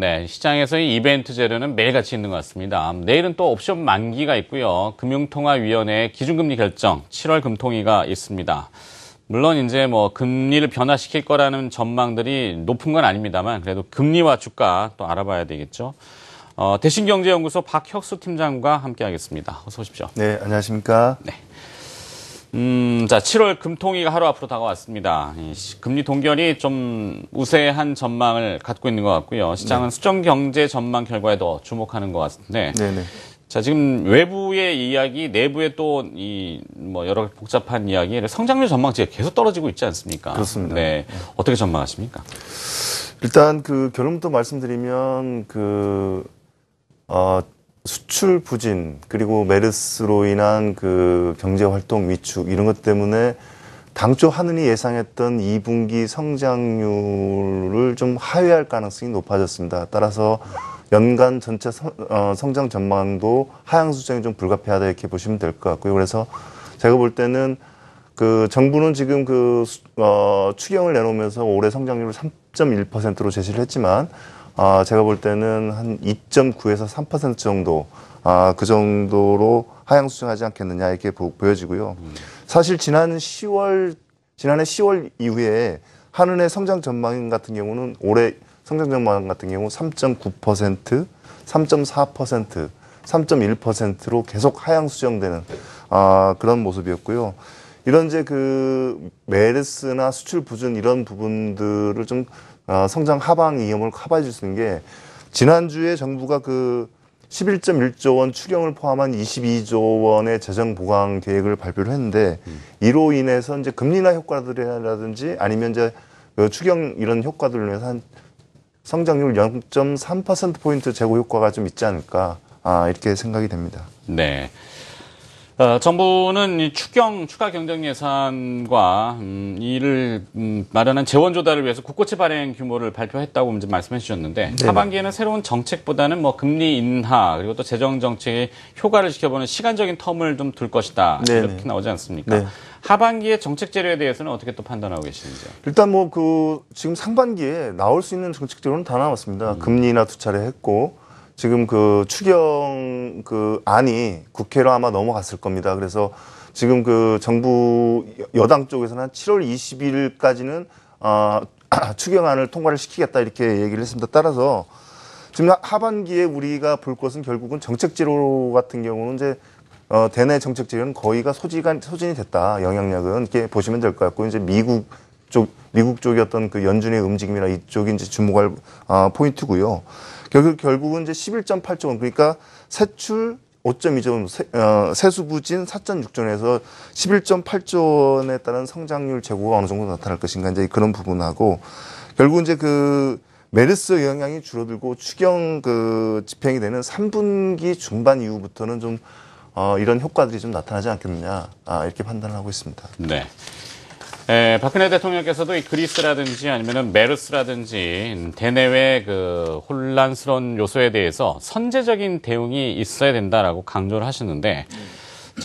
네, 시장에서의 이벤트 재료는 매일같이 있는 것 같습니다. 내일은 또 옵션 만기가 있고요. 금융통화위원회 기준금리 결정 7월 금통위가 있습니다. 물론 이제 뭐 금리를 변화시킬 거라는 전망들이 높은 건 아닙니다만 그래도 금리와 주가 또 알아봐야 되겠죠. 어, 대신경제연구소 박혁수 팀장과 함께하겠습니다. 어서 오십시오. 네, 안녕하십니까. 네. 음, 자, 7월 금통위가 하루 앞으로 다가왔습니다. 금리 동결이 좀 우세한 전망을 갖고 있는 것 같고요. 시장은 네. 수정 경제 전망 결과에 더 주목하는 것 같은데. 네네. 자, 지금 외부의 이야기, 내부의 또 이 뭐 여러 복잡한 이야기, 성장률 전망치가 계속 떨어지고 있지 않습니까? 그렇습니다. 네. 네. 어떻게 전망하십니까? 일단 그 결론부터 말씀드리면 그, 어, 수출 부진 그리고 메르스로 인한 그 경제 활동 위축 이런 것 때문에 당초 하늘이 예상했던 2분기 성장률을 좀 하회할 가능성이 높아졌습니다. 따라서 연간 전체 성, 어, 성장 전망도 하향 수정이 좀 불가피하다 이렇게 보시면 될 것 같고요. 그래서 제가 볼 때는 그 정부는 지금 그 어, 추경을 내놓으면서 올해 성장률을 3.1%로 제시를 했지만 아, 제가 볼 때는 한 2.9에서 3% 정도 아, 그 정도로 하향 수정하지 않겠느냐 이렇게 보, 여지고요 사실 지난 10월 지난해 10월 이후에 한은의 성장 전망 같은 경우는 올해 성장 전망 같은 경우 3.9%, 3.4%, 3.1%로 계속 하향 수정되는 아, 그런 모습이었고요. 이런 이제 그 메르스나 수출 부진 이런 부분들을 좀 어, 성장 하방 위험을 커버해 줄수 있는 게 지난주에 정부가 그 11.1조 원 추경을 포함한 22조 원의 재정 보강 계획을 발표를 했는데 음. 이로 인해서 이제 금리나 효과들이라든지 아니면 이제 그 추경 이런 효과들로 인해서 한 성장률 0.3% 포인트 제고 효과가 좀 있지 않을까 아, 이렇게 생각이 됩니다. 네. 어, 정부는 추경 추가 경정 예산과 음, 이를 음, 마련한 재원 조달을 위해서 국고채 발행 규모를 발표했다고 이제 말씀해 주셨는데 네. 하반기에는 새로운 정책보다는 뭐 금리 인하 그리고 또 재정 정책의 효과를 지켜보는 시간적인 텀을 좀 둘 것이다 네. 이렇게 네. 나오지 않습니까? 네. 하반기에 정책 재료에 대해서는 어떻게 또 판단하고 계시는지요? 일단 뭐그 지금 상반기에 나올 수 있는 정책 재료는 다 나왔습니다. 음. 금리 인하 두 차례 했고 지금 그 추경 그 안이 국회로 아마 넘어갔을 겁니다. 그래서 지금 그 정부 여당 쪽에서는 한 7월 20일까지는 어, 추경안을 통과를 시키겠다 이렇게 얘기를 했습니다. 따라서 지금 하반기에 우리가 볼 것은 결국은 정책지로 같은 경우는 이제 어, 대내 정책지로는 거의가 소지가 소진이 됐다. 영향력은 이렇게 보시면 될 것 같고 이제 미국 쪽 미국 쪽이었던 그 연준의 움직임이나 이쪽이 이제 주목할 어, 포인트고요. 결국, 결국은 이제 11.8조 원 그러니까 세출 5.2조 원, 세, 어, 세수 부진 4.6조 원에서 11.8조 원에 따른 성장률 제고가 어느 정도 나타날 것인가 이제 그런 부분하고 결국 은 이제 그 메르스 영향이 줄어들고 추경 그 집행이 되는 3분기 중반 이후부터는 좀 어, 이런 효과들이 좀 나타나지 않겠느냐 아, 이렇게 판단을 하고 있습니다. 네. 예, 박근혜 대통령께서도 이 그리스라든지 아니면은 메르스라든지 대내외 그 혼란스러운 요소에 대해서 선제적인 대응이 있어야 된다라고 강조를 하셨는데자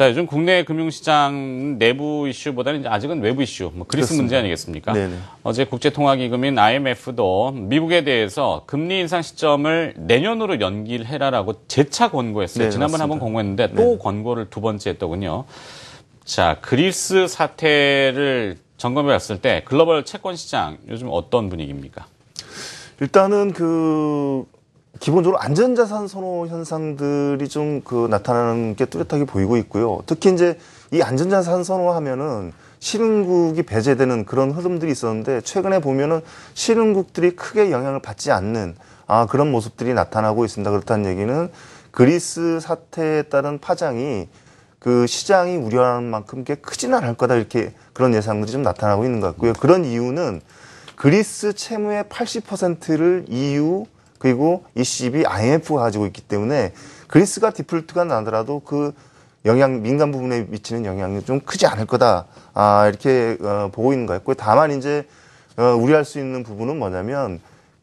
요즘 국내 금융시장 내부 이슈보다는 아직은 외부 이슈, 뭐 그리스 그렇습니다. 문제 아니겠습니까? 네네. 어제 국제통화기금인 IMF도 미국에 대해서 금리 인상 시점을 내년으로 연기를 해라라고 재차 권고했어요. 네 지난번 에 한번 권고했는데 또 네네. 권고를 두 번째 했더군요. 자, 그리스 사태를 점검해 봤을 때 글로벌 채권 시장 요즘 어떤 분위기입니까? 일단은 그 기본적으로 안전자산 선호 현상들이 좀 그 나타나는 게 뚜렷하게 보이고 있고요. 특히 이제 이 안전자산 선호하면은 신흥국이 배제되는 그런 흐름들이 있었는데 최근에 보면은 신흥국들이 크게 영향을 받지 않는 아 그런 모습들이 나타나고 있습니다. 그렇다는 얘기는 그리스 사태에 따른 파장이 그 시장이 우려하는 만큼 꽤 크지는 않을 거다 이렇게 그런 예상들이 좀 나타나고 있는 것 같고요. 그런 이유는 그리스 채무의 80%를 EU 그리고 ECB, IMF가 가지고 있기 때문에 그리스가 디폴트가 나더라도 그 영향 민간 부분에 미치는 영향이 좀 크지 않을 거다 아, 이렇게 어, 보고 있는 것 같고요. 다만 이제 어, 우려할 수 있는 부분은 뭐냐면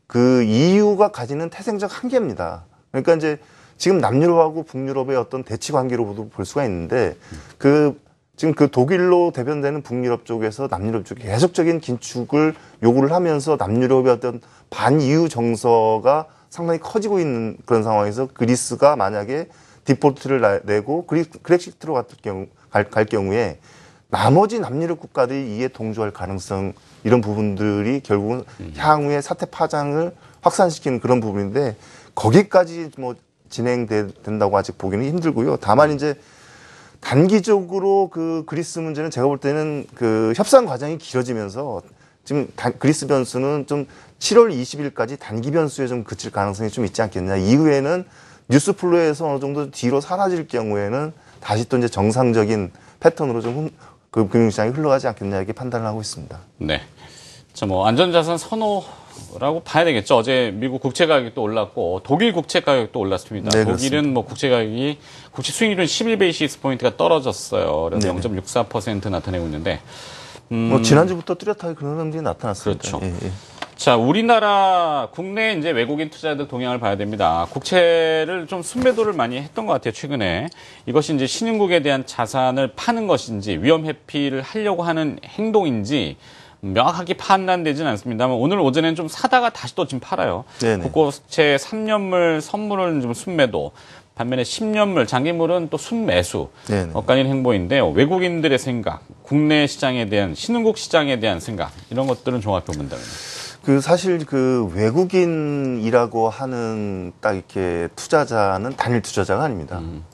그 EU가 가지는 태생적 한계입니다. 그러니까 이제 지금 남유럽하고 북유럽의 어떤 대치 관계로도 볼 수가 있는데 그 지금 그 독일로 대변되는 북유럽 쪽에서 남유럽 쪽에 계속적인 긴축을 요구를 하면서 남유럽의 어떤 반이유 정서가 상당히 커지고 있는 그런 상황에서 그리스가 만약에 디폴트를 내고 그리, 그렉시트로 갈, 경우, 갈, 갈 경우에 나머지 남유럽 국가들이 이에 동조할 가능성 이런 부분들이 결국은 향후에 사태 파장을 확산시키는 그런 부분인데 거기까지 뭐 진행된다고 아직 보기는 힘들고요. 다만 네. 이제 단기적으로 그 그리스 문제는 제가 볼 때는 그 협상 과정이 길어지면서 지금 단, 그리스 변수는 좀 7월 20일까지 단기 변수에 좀 그칠 가능성이 좀 있지 않겠냐. 느 이후에는 뉴스 플로에서 어느 정도 뒤로 사라질 경우에는 다시 또 이제 정상적인 패턴으로 좀 그 금융시장이 흘러가지 않겠냐 느 이렇게 판단을 하고 있습니다. 네. 자, 뭐 안전자산 선호 라고 봐야 되겠죠. 어제 미국 국채 가격이 또 올랐고 독일 국채 가격도 올랐습니다. 네, 독일은 뭐 국채 가격이 국채 수익률은 11베이시스 포인트가 떨어졌어요. 그래서 0.64% 나타내고 있는데 음, 뭐 지난주부터 뚜렷하게 그런 흐름들이 나타났습니다. 그렇죠. 예, 예. 자, 우리나라 국내 이제 외국인 투자자들 동향을 봐야 됩니다. 국채를 좀 순매도를 많이 했던 것 같아요, 최근에. 이것이 이제 신흥국에 대한 자산을 파는 것인지, 위험 회피를 하려고 하는 행동인지, 명확하게 판단되지는 않습니다만 오늘 오전에는 좀 사다가 다시 또 지금 팔아요. 국고채 3년물 선물은 좀 순매도 반면에 10년물 장기물은 또 순매수 억간인 행보인데 외국인들의 생각, 국내 시장에 대한 신흥국 시장에 대한 생각 이런 것들은 종합해 본다면 그 사실 그 외국인이라고 하는 딱 이렇게 투자자는 단일 투자자가 아닙니다. 음.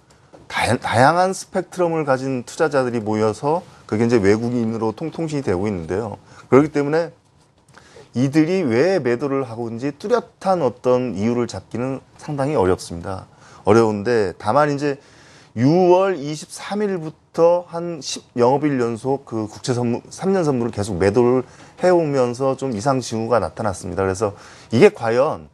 다, 양한 스펙트럼을 가진 투자자들이 모여서 그게 이제 외국인으로 통통신이 되고 있는데요. 그렇기 때문에 이들이 왜 매도를 하고 있는지 뚜렷한 어떤 이유를 잡기는 상당히 어렵습니다. 어려운데 다만 이제 6월 23일부터 한 10, 영업일 연속 그 국채 선물, 3년 선물을 계속 매도를 해오면서 좀 이상 징후가 나타났습니다. 그래서 이게 과연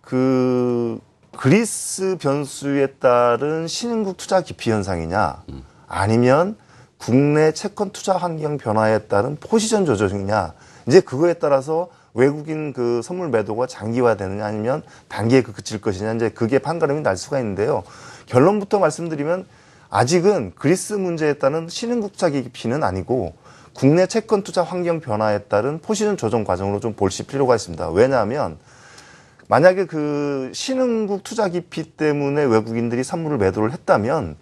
그 그리스 변수에 따른 신흥국 투자 기피 현상이냐 음. 아니면 국내 채권 투자 환경 변화에 따른 포지션 조정이냐 이제 그거에 따라서 외국인 그 선물 매도가 장기화되느냐 아니면 단기에 그 그칠 것이냐 이제 그게 판가름이 날 수가 있는데요. 결론부터 말씀드리면 아직은 그리스 문제에 따른 신흥국자 기피는 아니고 국내 채권 투자 환경 변화에 따른 포지션 조정 과정으로 좀볼 필요가 있습니다. 왜냐하면 만약에 그 신흥국 투자 기피 때문에 외국인들이 선물을 매도를 했다면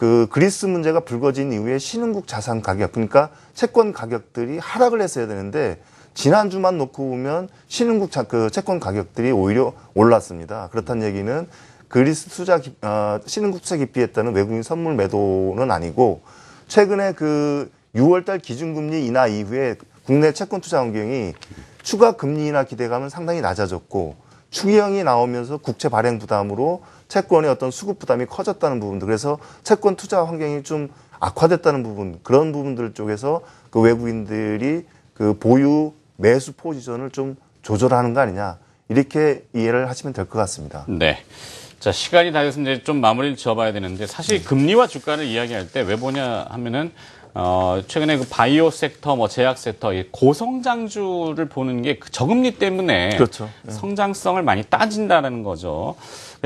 그 그리스 문제가 불거진 이후에 신흥국 자산 가격, 그러니까 채권 가격들이 하락을 했어야 되는데 지난주만 놓고 보면 신흥국 자, 그 채권 가격들이 오히려 올랐습니다. 그렇다는 얘기는 그리스 투자 기, 어, 신흥국 투자 기피했다는 외국인 선물 매도는 아니고 최근에 그 6월달 기준금리 인하 이후에 국내 채권 투자 환경이 추가 금리 인하 기대감은 상당히 낮아졌고 추기형이 나오면서 국채 발행 부담으로 채권의 어떤 수급 부담이 커졌다는 부분들 그래서 채권 투자 환경이 좀 악화됐다는 부분 그런 부분들 쪽에서 그 외국인들이 그 보유 매수 포지션을 좀 조절하는 거 아니냐 이렇게 이해를 하시면 될 것 같습니다. 네. 자 시간이 다 됐으면 이제 좀 마무리를 지어봐야 되는데 사실 네. 금리와 주가를 이야기할 때 왜 보냐 하면은 어, 최근에 그 바이오 섹터, 뭐 제약 섹터, 고성장주를 보는 게 그 저금리 때문에 그렇죠. 예. 성장성을 많이 따진다는 거죠.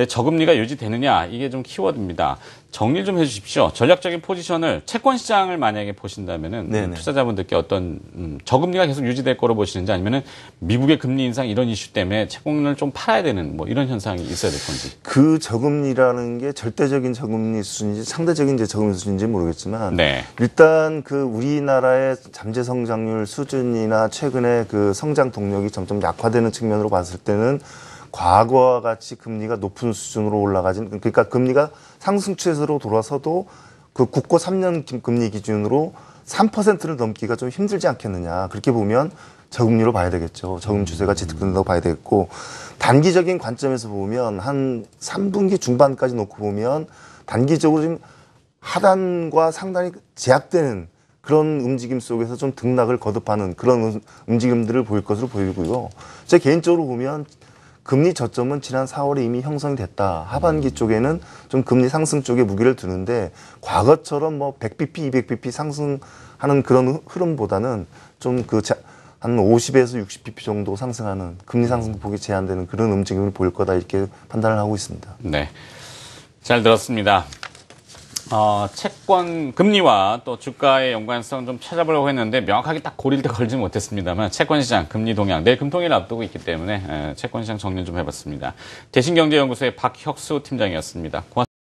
저금리가 유지되느냐 이게 좀 키워드입니다. 정리 좀 해주십시오. 전략적인 포지션을 채권 시장을 만약에 보신다면은 네네. 투자자분들께 어떤 음, 저금리가 계속 유지될 거로 보시는지 아니면은 미국의 금리 인상 이런 이슈 때문에 채권을 좀 팔아야 되는 뭐 이런 현상이 있어야 될 건지. 그 저금리라는 게 절대적인 저금리 수준인지 상대적인 저금리 수준인지 모르겠지만 네. 일단 그 우리나라의 잠재 성장률 수준이나 최근에 그 성장 동력이 점점 약화되는 측면으로 봤을 때는. 과거와 같이 금리가 높은 수준으로 올라가진 그러니까 금리가 상승 추세로 돌아서도 그 국고 3년 금리 기준으로 3%를 넘기가 좀 힘들지 않겠느냐. 그렇게 보면 저금리로 봐야 되겠죠. 저금 음. 추세가 지속된다고 봐야 되겠고 단기적인 관점에서 보면 한 3분기 중반까지 놓고 보면 단기적으로 지금 하단과 상단이 제약되는 그런 움직임 속에서 좀 등락을 거듭하는 그런 움직임들을 보일 것으로 보이고요. 제 개인적으로 보면 금리 저점은 지난 4월에 이미 형성됐다. 이 하반기 쪽에는 좀 금리 상승 쪽에 무게를 두는데 과거처럼 뭐 100bp, 200bp 상승하는 그런 흐름보다는 좀 그 한 50에서 60bp 정도 상승하는 금리 상승 폭이 제한되는 그런 움직임을 보일 거다 이렇게 판단을 하고 있습니다. 네. 잘 들었습니다. 어, 채권 금리와 또 주가의 연관성 좀 찾아보려고 했는데 명확하게 딱 고릴 때 걸지 못했습니다만 채권 시장 금리 동향 내일 금통일을 앞두고 있기 때문에 예, 채권 시장 정리 좀 해봤습니다. 대신경제연구소의 박혁수 팀장이었습니다. 고맙습니다.